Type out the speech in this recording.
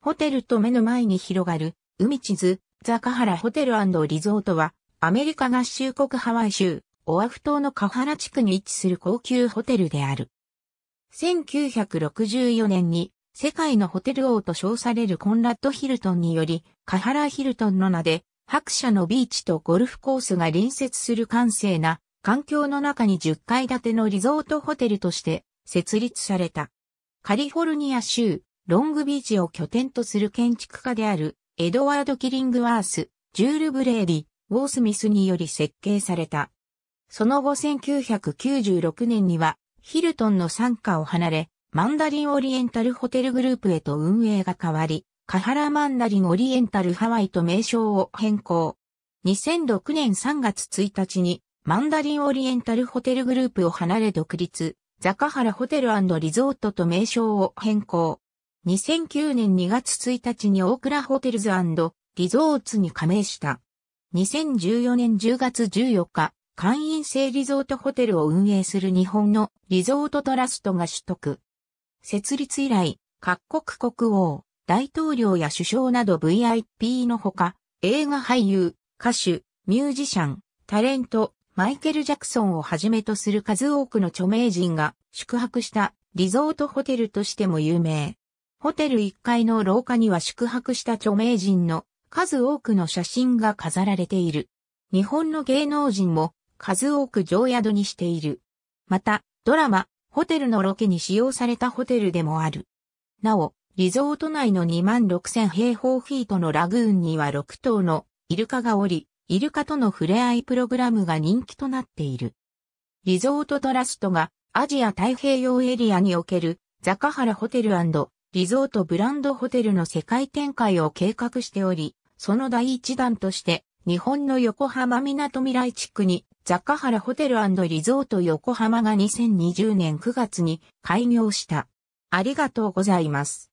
ホテルと目の前に広がる、海地図、ザカハラホテルリゾートは、アメリカ合衆国ハワイ州、オアフ島のカハラ地区に位置する高級ホテルである。1964年に、世界のホテル王と称されるコンラッド・ヒルトンにより、カハラ・ヒルトンの名で、白車のビーチとゴルフコースが隣接する閑静な環境の中に10階建てのリゾートホテルとして設立された。カリフォルニア州ロングビーチを拠点とする建築家であるエドワード・キリングワース、ジュール・ブレーディ、ウォースミスにより設計された。その後1996年にはヒルトンの参加を離れ、マンダリンオリエンタルホテルグループへと運営が変わり、カハラマンダリンオリエンタルハワイと名称を変更。2006年3月1日にマンダリンオリエンタルホテルグループを離れ独立、ザカハラホテルリゾートと名称を変更。2009年2月1日にオークラホテルズリゾーツに加盟した。2014年10月14日、会員制リゾートホテルを運営する日本のリゾートトラストが取得。設立以来、各国国王、大統領や首相など VIP のほか、映画俳優、歌手、ミュージシャン、タレント、マイケル・ジャクソンをはじめとする数多くの著名人が宿泊したリゾートホテルとしても有名。ホテル1階の廊下には宿泊した著名人の数多くの写真が飾られている。日本の芸能人も数多く常宿にしている。また、ドラマ、ホテルのロケに使用されたホテルでもある。なお、リゾート内の2万6000平方フィートのラグーンには6頭のイルカがおり、イルカとの触れ合いプログラムが人気となっている。リゾートトラストがアジア太平洋エリアにおけるザカハラホテルリゾートブランドホテルの世界展開を計画しており、その第一弾として、日本の横浜港未来地区に、雑貨原ホテルリゾート横浜が2020年9月に開業した。ありがとうございます。